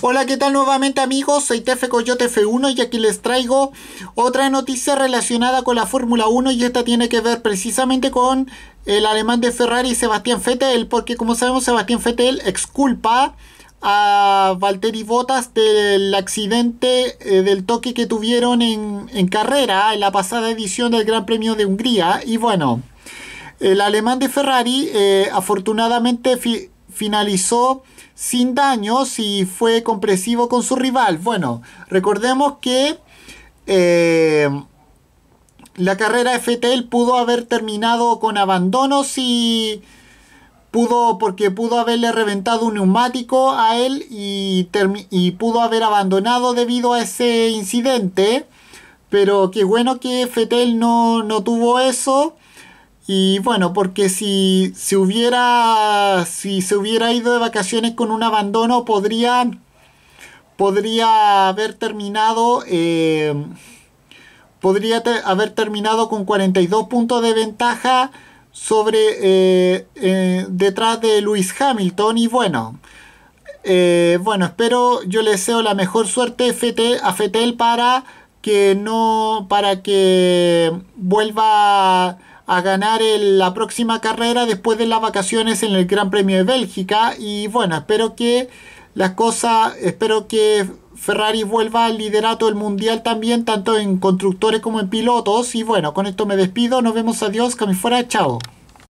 Hola, ¿qué tal nuevamente amigos? Soy TF Coyote F1 y aquí les traigo otra noticia relacionada con la Fórmula 1 y esta tiene que ver precisamente con el alemán de Ferrari Sebastián Vettel, porque como sabemos Sebastián Vettel exculpa a Valtteri Bottas del accidente eh, del toque que tuvieron en, carrera en la pasada edición del Gran Premio de Hungría y bueno, el alemán de Ferrari eh, afortunadamente finalizó sin daños y fue compresivo con su rival. Bueno, recordemos que eh, la carrera FTL pudo haber terminado con abandonos y pudo porque pudo haberle reventado un neumático a él y, y pudo haber abandonado debido a ese incidente. Pero qué bueno que Fetel no, no tuvo eso. Y bueno, porque si se hubiera, si se hubiera ido de vacaciones con un abandono, podría, podría haber terminado, em, podría haber terminado con 42 puntos de ventaja sobre eh, eh, detrás de Luis Hamilton. Y bueno, eh, bueno, espero, yo le deseo la mejor suerte a Fetel para que no, para que vuelva a ganar la próxima carrera después de las vacaciones en el Gran Premio de Bélgica. Y bueno, espero que las cosas, espero que Ferrari vuelva al liderato del mundial también, tanto en constructores como en pilotos. Y bueno, con esto me despido, nos vemos, adiós, que fuera, chao.